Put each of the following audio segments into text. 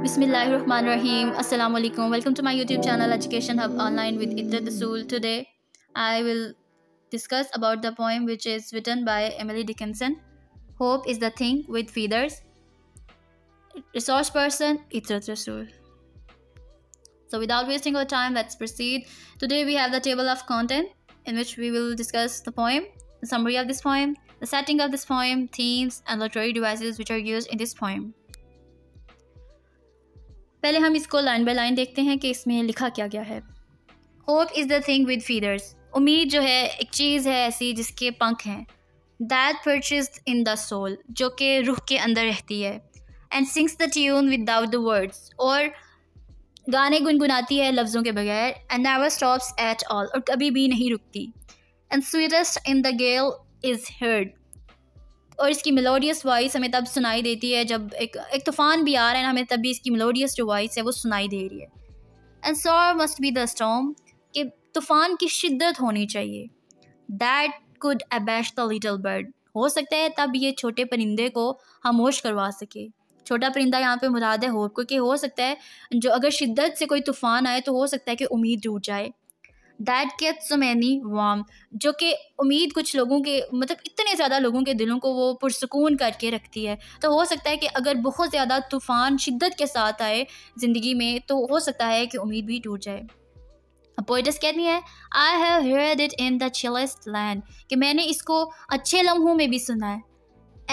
Bismillahirrahmanirrahim. Assalamu alaikum. Welcome to my YouTube channel Education Hub Online with Idrat Dasool. Today I will discuss about the poem which is written by Emily Dickinson. Hope is the thing with feathers. Resource person Idrat Dasool. So without wasting our time, let's proceed. Today we have the table of content in which we will discuss the poem, the summary of this poem, the setting of this poem, themes and literary devices which are used in this poem. पहले हम इसको line by line देखते हैं कि इसमें लिखा क्या गया है hope is the thing with feathers उम्मीद जो है एक चीज़ है ऐसी जिसके पंख हैं that perches in the soul जो कि रूह के अंदर रहती है and sings the tune without the words और गाने गुनगुनाती है लफ्ज़ों के बगैर and never stops at all और कभी भी नहीं रुकती and sweetest in the gale is heard और इसकी मेलोडियस वॉइस हमें तब सुनाई देती है जब एक एक तूफ़ान भी आ रहा है हमें तब भी इसकी मेलोडियस जो वॉइस है वो सुनाई दे रही है and sore must be the storm कि तूफ़ान की शिद्दत होनी चाहिए that could abash the little bird हो सकता है तब ये छोटे परिंदे को खामोश करवा सके छोटा परिंदा यहाँ पे मुराद है होप क्योंकि हो सकता है जो अगर शिद्दत से कोई तूफ़ान आए तो हो सकता है कि उम्मीद टूट जाए दैट गेट्स सो मैनी वाम जो कि उम्मीद कुछ लोगों के मतलब इतने ज़्यादा लोगों के दिलों को वो पुरसकून करके रखती है तो हो सकता है कि अगर बहुत ज़्यादा तूफ़ान शिद्दत के साथ आए ज़िंदगी में तो हो सकता है कि उम्मीद भी टूट जाए पोइटस कहती है I have heard it in the chillest land कि मैंने इसको अच्छे लम्हों में भी सुना है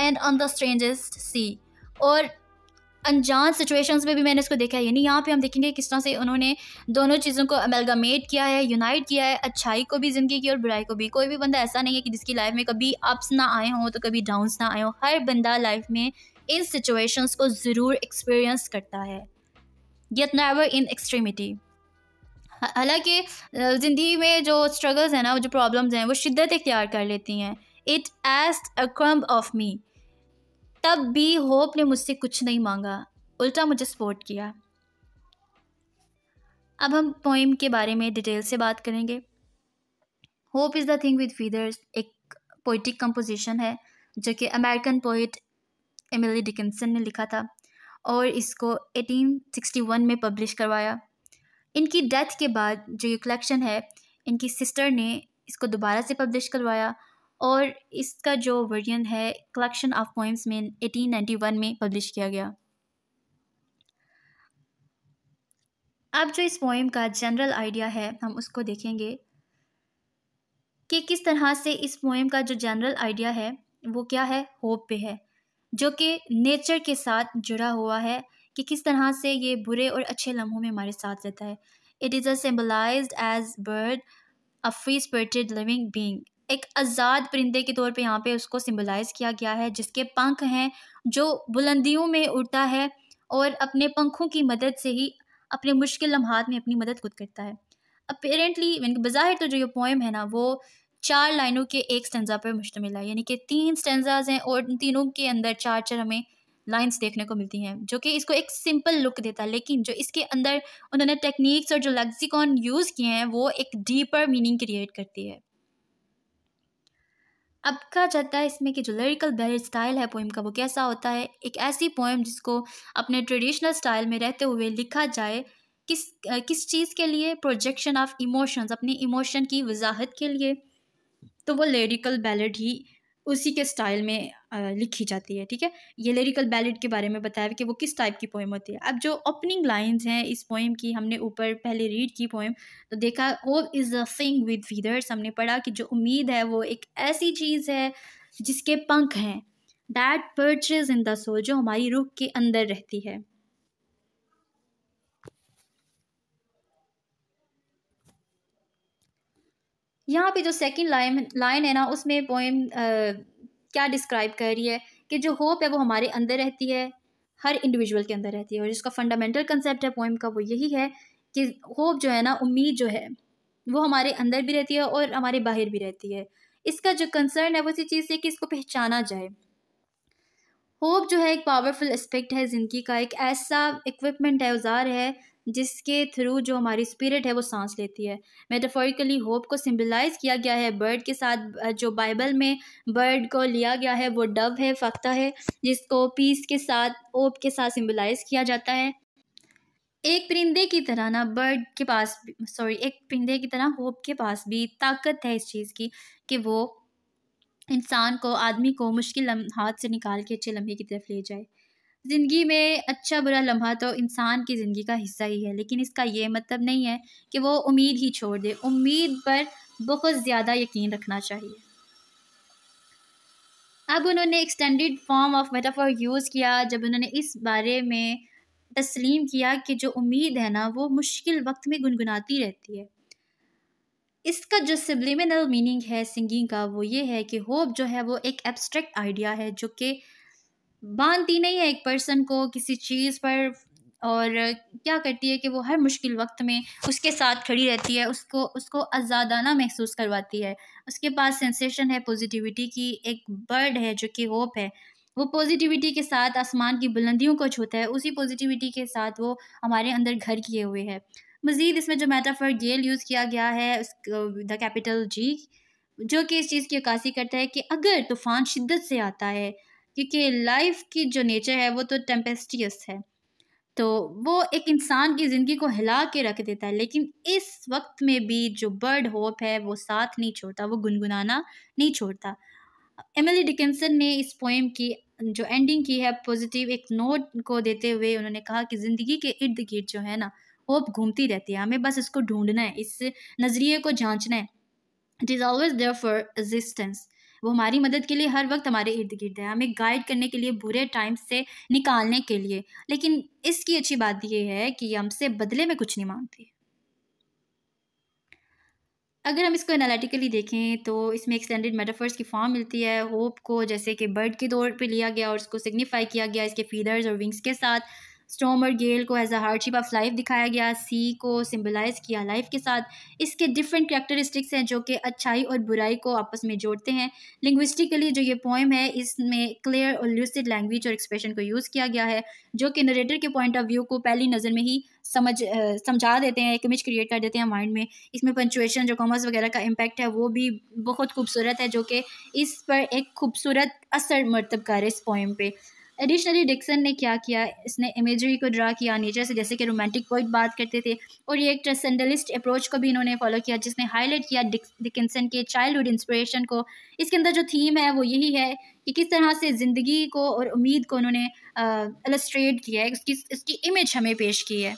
and on the strangest sea और अनजान सिचुएशंस में भी मैंने इसको देखा है यानी यहाँ पे हम देखेंगे किस तरह से उन्होंने दोनों चीज़ों को अमेलगामेट किया है यूनाइट किया है अच्छाई को भी ज़िंदगी की और बुराई को भी कोई भी बंदा ऐसा नहीं है कि जिसकी लाइफ में कभी अप्स ना आए हों तो कभी डाउन्स ना आए हों हर बंदा लाइफ में इन सिचुएशंस को ज़रूर एक्सपीरियंस करता है येट एवर इन एक्सट्रीमिटी हालांकि ज़िंदगी में जो स्ट्रगल्स हैं ना जो प्रॉब्लम्स हैं वो शिद्दत इख्तियार कर लेती हैं इट एज अ क्रम्ब ऑफ मी तब भी होप ने मुझसे कुछ नहीं मांगा उल्टा मुझे सपोर्ट किया अब हम पोइम के बारे में डिटेल से बात करेंगे hope is the thing with feathers एक पोइटिक कंपोजिशन है जो कि अमेरिकन पोइट एमिली डिकिनसन ने लिखा था और इसको 1861 में पब्लिश करवाया इनकी डेथ के बाद जो ये कलेक्शन है इनकी सिस्टर ने इसको दोबारा से पब्लिश करवाया और इसका जो वर्जन है कलेक्शन ऑफ पोइम्स में 1891 में पब्लिश किया गया अब जो इस पोइम का जनरल आइडिया है हम उसको देखेंगे कि किस तरह से इस पोइम का जो जनरल आइडिया है वो क्या है होप पे है जो कि नेचर के साथ जुड़ा हुआ है कि किस तरह से ये बुरे और अच्छे लम्हों में हमारे साथ रहता है it is a symbolize as bird a free spirited living being एक आज़ाद परिंदे के तौर पे यहाँ पे उसको सिम्बलाइज़ किया गया है जिसके पंख हैं जो बुलंदियों में उड़ता है और अपने पंखों की मदद से ही अपने मुश्किल लम्हात में अपनी मदद खुद करता है अपेरेंटली बज़ाहिर तो जो ये पोएम है ना वो चार लाइनों के एक स्टेंजा पर मुश्तमिल है यानी कि तीन स्टेंजाज हैं और तीनों के अंदर चार चार हमें लाइंस देखने को मिलती हैं जो कि इसको एक सिंपल लुक देता है लेकिन जो इसके अंदर उन्होंने टेक्निक्स और जो लेक्सिकॉन यूज़ किए हैं वो एक डीपर मीनिंग क्रिएट करती है अब कहा जाता है इसमें कि जो लिरिकल बेहद स्टाइल है पोइम का वो कैसा होता है एक ऐसी पोइम जिसको अपने ट्रेडिशनल स्टाइल में रहते हुए लिखा जाए किस किस चीज़ के लिए प्रोजेक्शन ऑफ इमोशंस अपनी इमोशन की वजाहत के लिए तो वो लिरिकल बैलेड ही उसी के स्टाइल में लिखी जाती है ठीक है ये लिरिकल बैलेट के बारे में बताया कि वो किस टाइप की पोइम होती है अब जो ओपनिंग लाइंस हैं इस पोइम की हमने ऊपर पहले रीड की पोइम तो देखा hope is the thing with feathers हमने पढ़ा कि जो उम्मीद है वो एक ऐसी चीज़ है जिसके पंख हैं that perches in the soul जो हमारी रुख के अंदर रहती है यहाँ पे जो सेकंड लाइन लाइन है ना उसमें पोएम क्या डिस्क्राइब कर रही है कि जो होप है वो हमारे अंदर रहती है हर इंडिविजुअल के अंदर रहती है और जिसका फंडामेंटल कंसेप्ट है पोइम का वो यही है कि होप जो है ना उम्मीद जो है वो हमारे अंदर भी रहती है और हमारे बाहर भी रहती है इसका जो कंसर्न है वो इसी चीज़ से कि इसको पहचाना जाए होप जो है एक पावरफुल एस्पेक्ट है ज़िंदगी का एक ऐसा इक्विपमेंट है औजार है जिसके थ्रू जो हमारी स्पिरिट है वो सांस लेती है मेटाफोरिकली होप को सिम्बलाइज किया गया है बर्ड के साथ जो बाइबल में बर्ड को लिया गया है वो डव है फख्ता है जिसको पीस के साथ ओप के साथ सिम्बलाइज किया जाता है एक परिंदे की तरह ना बर्ड के पास सॉरी एक परिंदे की तरह होप के पास भी ताकत है इस चीज़ की कि वो इंसान को आदमी को मुश्किल हाथ से निकाल के अच्छे लम्हे की तरफ ले जाए ज़िंदगी में अच्छा बुरा लम्हा तो इंसान की ज़िंदगी का हिस्सा ही है लेकिन इसका ये मतलब नहीं है कि वो उम्मीद ही छोड़ दे उम्मीद पर बहुत ज़्यादा यकीन रखना चाहिए अब उन्होंने extended form of metaphor use किया जब उन्होंने इस बारे में तस्लीम किया कि जो उम्मीद है ना वो मुश्किल वक्त में गुनगुनाती रहती है इसका जो सिब्लिमिनल मीनिंग है सिंगिंग का वो ये है कि होप जो है वो एक एब्स्ट्रैक्ट आइडिया है जो कि बांधती नहीं है एक पर्सन को किसी चीज़ पर और क्या करती है कि वो हर मुश्किल वक्त में उसके साथ खड़ी रहती है उसको उसको आज़ादाना महसूस करवाती है उसके पास सेंसेशन है पॉजिटिविटी की एक बर्ड है जो कि होप है वो पॉजिटिविटी के साथ आसमान की बुलंदियों को छूता है उसी पॉजिटिविटी के साथ वो हमारे अंदर घर किए हुए है मज़ीद इसमें जो मेटाफर गेल यूज़ किया गया है उस द कैपिटल जी जो कि इस चीज़ की अक्सी करता है कि अगर तूफ़ान शिद्दत से आता है क्योंकि लाइफ की जो नेचर है वो तो टेम्पेस्टियस है तो वो एक इंसान की ज़िंदगी को हिला के रख देता है लेकिन इस वक्त में भी जो बर्ड होप है वो साथ नहीं छोड़ता वो गुनगुनाना नहीं छोड़ता एमिली डिकिंसन ने इस पोएम की जो एंडिंग की है पॉजिटिव एक नोट को देते हुए उन्होंने कहा कि ज़िंदगी के इर्द गिर्द जो है ना होप घूमती रहती है हमें बस इसको ढूंढना है इस नज़रिए को जांचना है it is always there for existence वो हमारी मदद के लिए हर वक्त हमारे इर्द गिर्द है हमें गाइड करने के लिए बुरे टाइम से निकालने के लिए लेकिन इसकी अच्छी बात यह है कि हमसे बदले में कुछ नहीं मांगती अगर हम इसको एनालिटिकली देखें तो इसमें एक्सटेंडेड मेटाफर्स की फॉर्म मिलती है होप को जैसे कि बर्ड के तौर पे लिया गया और उसको सिग्निफाई किया गया इसके फीडर्स और विंग्स के साथ स्टॉम और गेल को as a hardship of life दिखाया गया सी को सिम्बलाइज किया लाइफ के साथ इसके डिफरेंट करेक्टरिस्टिक्स हैं जो कि अच्छाई और बुराई को आपस में जोड़ते हैं लिंग्विस्टिकली जो ये पोएम है इसमें क्लियर और ल्यूसिड लैंग्वेज और एक्सप्रेशन को यूज़ किया गया है जो कि नरेटर के पॉइंट ऑफ व्यू को पहली नज़र में ही समझ समझा देते हैं एक इमेज क्रिएट कर देते हैं माइंड में इसमें पंचुएशन जो कॉमर्स वगैरह का इम्पैक्ट है वो भी बहुत खूबसूरत है जो कि इस पर एक खूबसूरत असर मरतब कर है इस पोइम पर एडिशनली डिक्सन ने क्या किया इसने इमेजरी को ड्रा किया नेचर से जैसे कि रोमांटिक पोइट बात करते थे और ये एक ट्रेसेंडलिस्ट अप्रोच को भी इन्होंने फॉलो किया जिसने हाईलाइट किया डिकिनसन के चाइल्डहुड इंस्पिरेशन को इसके अंदर जो थीम है वो यही है कि किस तरह से ज़िंदगी को और उम्मीद को उन्होंने एलस्ट्रेट किया है उसकी इसकी इमेज हमें पेश की है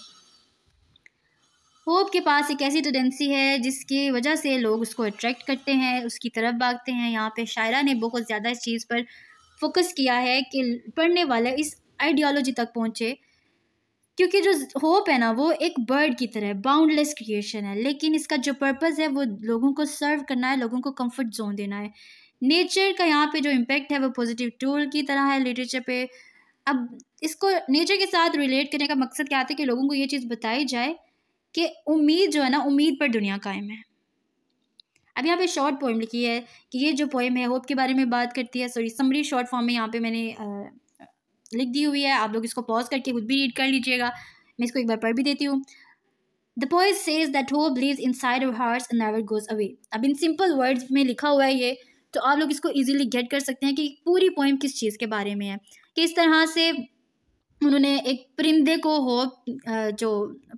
होप के पास एक ऐसी टेंडेंसी है जिसकी वजह से लोग उसको अट्रैक्ट करते हैं उसकी तरफ भागते हैं यहाँ पे शायरा ने बहुत ज़्यादा इस चीज़ पर फोकस किया है कि पढ़ने वाला इस आइडियोलॉजी तक पहुँचे क्योंकि जो होप है ना वो एक बर्ड की तरह बाउंडलेस क्रिएशन है लेकिन इसका जो पर्पज़ है वो लोगों को सर्व करना है लोगों को कंफर्ट जोन देना है नेचर का यहाँ पे जो इम्पेक्ट है वो पॉजिटिव टूल की तरह है लिटरेचर पे अब इसको नेचर के साथ रिलेट करने का मकसद क्या है कि लोगों को ये चीज़ बताई जाए कि उम्मीद जो है ना उम्मीद पर दुनिया कायम है अब यहाँ पे शॉर्ट पोइम लिखी है कि ये जो पोइम है होप के बारे में बात करती है सॉरी समरी शॉर्ट फॉर्म में यहाँ पे मैंने आ, लिख दी हुई है आप लोग इसको पॉज करके खुद भी रीड कर लीजिएगा मैं इसको एक बार पढ़ भी देती हूँ the poet says that hope lives inside our heart and never goes away अब इन सिंपल वर्ड्स में लिखा हुआ है ये तो आप लोग इसको ईजिली गेट कर सकते हैं कि पूरी पोइम किस चीज़ के बारे में है किस तरह से उन्होंने एक परिंदे को होप जो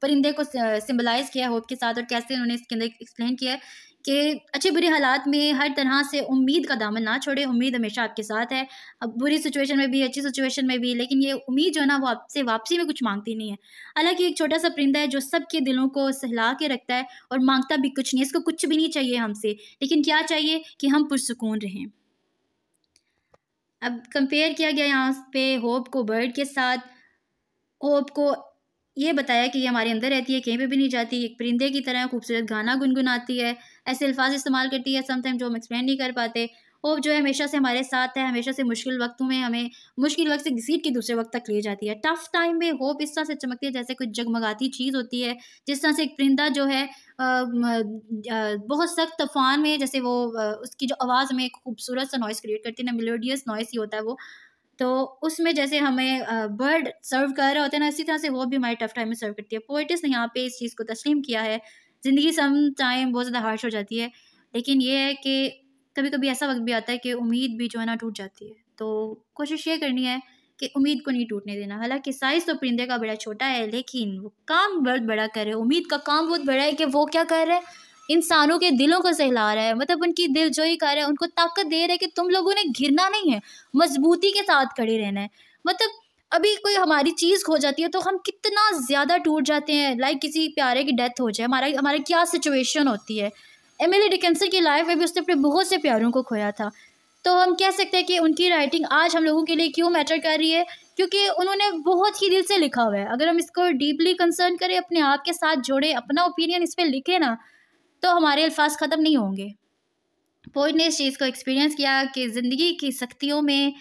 परिंदे को सिम्बलाइज किया होप के साथ और कैसे उन्होंने इसके अंदर एक्सप्लेन किया है कि अच्छे बुरे हालात में हर तरह से उम्मीद का दामन ना छोड़े उम्मीद हमेशा आपके साथ है अब बुरी सिचुएशन में भी अच्छी सिचुएशन में भी लेकिन ये उम्मीद जो है ना वो आपसे वापसी में कुछ मांगती नहीं है हालांकि एक छोटा सा परिंदा है जो सबके दिलों को सहला के रखता है और मांगता भी कुछ नहीं इसको कुछ भी नहीं चाहिए हमसे लेकिन क्या चाहिए कि हम पुरसकून रहें अब कंपेयर किया गया यहाँ पे होप को बर्ड के साथ होप को ये बताया कि ये हमारे अंदर रहती है कहीं पे भी नहीं जाती एक परिंदे की तरह खूबसूरत गाना गुनगुनाती है ऐसे अल्फाज इस्तेमाल करती है समटाइम जो हम एक्सप्लेन नहीं कर पाते होप जो है हमेशा से हमारे साथ है हमेशा से मुश्किल वक्त में हमें मुश्किल वक्त से घसीट के दूसरे वक्त तक ले जाती है टफ टाइम में होप इस तरह से चमकती है जैसे कोई जगमगाती चीज़ होती है जिस तरह से एक परिंदा जो है बहुत सख्त तूफान में जैसे वो उसकी जो आवाज़ में एक खूबसूरत सा नॉइस क्रिएट करती है ना मेलोडियस नॉइस ही होता है वो तो उसमें जैसे हमें बर्ड सर्व कर रहे होते हैं ना इसी तरह से होप भी हमारे टफ टाइम में सर्व करती है पोइटिस ने यहाँ पे इस चीज़ को तस्लीम किया है ज़िंदगी सम टाइम बहुत ज़्यादा हार्श हो जाती है लेकिन ये है कि कभी कभी ऐसा वक्त भी आता है कि उम्मीद भी जो है ना टूट जाती है तो कोशिश ये करनी है कि उम्मीद को नहीं टूटने देना हालांकि साइज़ तो परिंदे का बड़ा छोटा है लेकिन वो काम बहुत बड़ा कर रहे उम्मीद का काम बहुत बड़ा है कि वो क्या कर रहा है इंसानों के दिलों को सहला रहा है मतलब उनकी दिल जो ही कर रहा है उनको ताकत दे रहा है कि तुम लोगों ने घिरना नहीं है मजबूती के साथ खड़े रहना है मतलब अभी कोई हमारी चीज़ खो जाती है तो हम कितना ज़्यादा टूट जाते हैं लाइक किसी प्यारे की डेथ हो जाए हमारा हमारी क्या सिचुएशन होती है एमिली डिकेंसन की लाइफ में भी उसने अपने बहुत से प्यारों को खोया था तो हम कह सकते हैं कि उनकी राइटिंग आज हम लोगों के लिए क्यों मैटर कर रही है क्योंकि उन्होंने बहुत ही दिल से लिखा हुआ है अगर हम इसको डीपली कंसर्न करें अपने आप के साथ जोड़े अपना ओपिनियन इस पर लिखें ना तो हमारे अल्फाज ख़त्म नहीं होंगे पोइट ने इस चीज़ को एक्सपीरियंस किया कि ज़िंदगी की सख्तियों में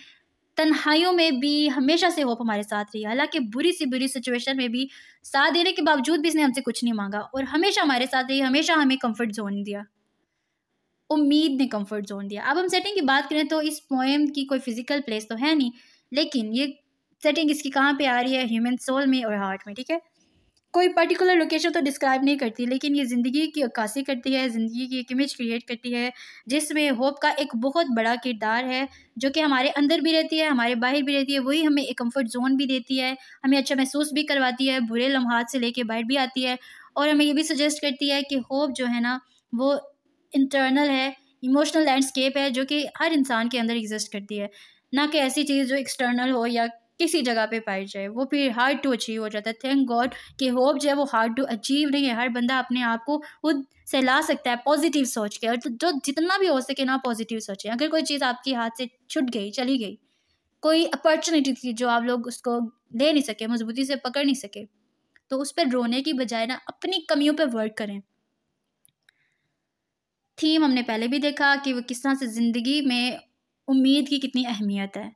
तन्हाइयों में भी हमेशा से होप हमारे साथ रही हालांकि बुरी सी बुरी सिचुएशन में भी साथ देने के बावजूद भी इसने हमसे कुछ नहीं मांगा और हमेशा हमारे साथ रही हमेशा हमें कंफर्ट जोन दिया उम्मीद ने कंफर्ट जोन दिया अब हम सेटिंग की बात करें तो इस पोएम की कोई फिजिकल प्लेस तो है नहीं लेकिन ये सेटिंग इसकी कहाँ पे आ रही है ह्यूमन सोल में और हार्ट में ठीक है कोई पर्टिकुलर लोकेशन तो डिस्क्राइब नहीं करती लेकिन ये ज़िंदगी की अक्सी करती है ज़िंदगी की एक इमेज क्रिएट करती है जिसमें होप का एक बहुत बड़ा किरदार है जो कि हमारे अंदर भी रहती है हमारे बाहर भी रहती है वही हमें एक कंफर्ट जोन भी देती है हमें अच्छा महसूस भी करवाती है बुरे लम्हा से लेके बाहर भी आती है और हमें ये भी सजेस्ट करती है कि होप जो है ना वो इंटरनल है इमोशनल लैंडस्केप है जो कि हर इंसान के अंदर एग्जिस्ट करती है ना कि ऐसी चीज़ जो एक्सटर्नल हो या किसी जगह पे पाई जाए वो फिर हार्ड टू अचीव हो जाता है थैंक गॉड कि होप जो है वो हार्ड टू अचीव नहीं है हर बंदा अपने आप को खुद सहला सकता है पॉजिटिव सोच के और तो, जो जितना भी हो सके ना पॉजिटिव सोचे अगर कोई चीज़ आपके हाथ से छुट गई चली गई कोई अपॉर्चुनिटी थी जो आप लोग उसको ले नहीं सके मजबूती से पकड़ नहीं सके तो उस पर रोने की बजाय ना अपनी कमियों पर वर्क करें थीम हमने पहले भी देखा कि वो किस तरह से ज़िंदगी में उम्मीद की कितनी अहमियत है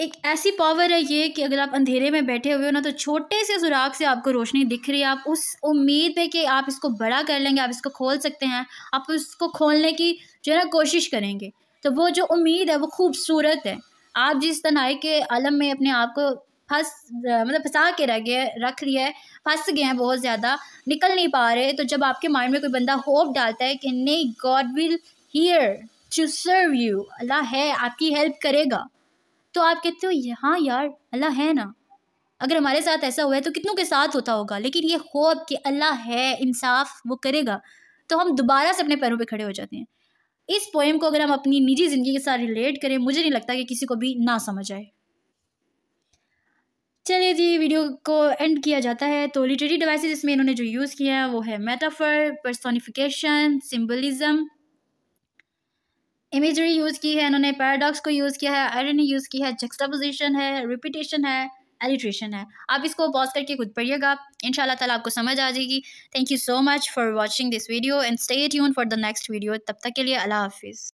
एक ऐसी पावर है ये कि अगर आप अंधेरे में बैठे हुए हो ना तो छोटे से सुराग से आपको रोशनी दिख रही है आप उस उम्मीद पे कि आप इसको बड़ा कर लेंगे आप इसको खोल सकते हैं आप उसको खोलने की जो है ना कोशिश करेंगे तो वो जो उम्मीद है वो खूबसूरत है आप जिस तनाई के आलम में अपने आप को फंस मतलब फंसा के रह गए रख लिया है फंस गए हैं बहुत ज़्यादा निकल नहीं पा रहे तो जब आपके माइंड में कोई बंदा होप डालता है कि नहीं God will here to serve you अल्लाह है आपकी हेल्प करेगा तो आप कहते हो हाँ यार अल्लाह है ना अगर हमारे साथ ऐसा हुआ है तो कितनों के साथ होता होगा लेकिन ये खौफ कि अल्लाह है इंसाफ वो करेगा तो हम दोबारा से अपने पैरों पे खड़े हो जाते हैं इस पोएम को अगर हम अपनी निजी ज़िंदगी के साथ रिलेट करें मुझे नहीं लगता कि किसी को भी ना समझ आए चलिए जी वीडियो को एंड किया जाता है तो लिटरेरी डिवाइसेस इसमें इन्होंने जो यूज़ किया है वो है metaphor personification symbolism imagery use की है इन्होंने पैराडॉक्स को यूज़ किया है आयरनी यूज़ की है जक्सटापोजिशन है रिपीटेशन है एलिट्रेशन है आप इसको पॉज करके खुद पढ़िएगा इन ताला आपको समझ आ जाएगी thank you so much for watching this video and stay यून फॉर द नेक्स्ट वीडियो तब तक के लिए अला हाफिज़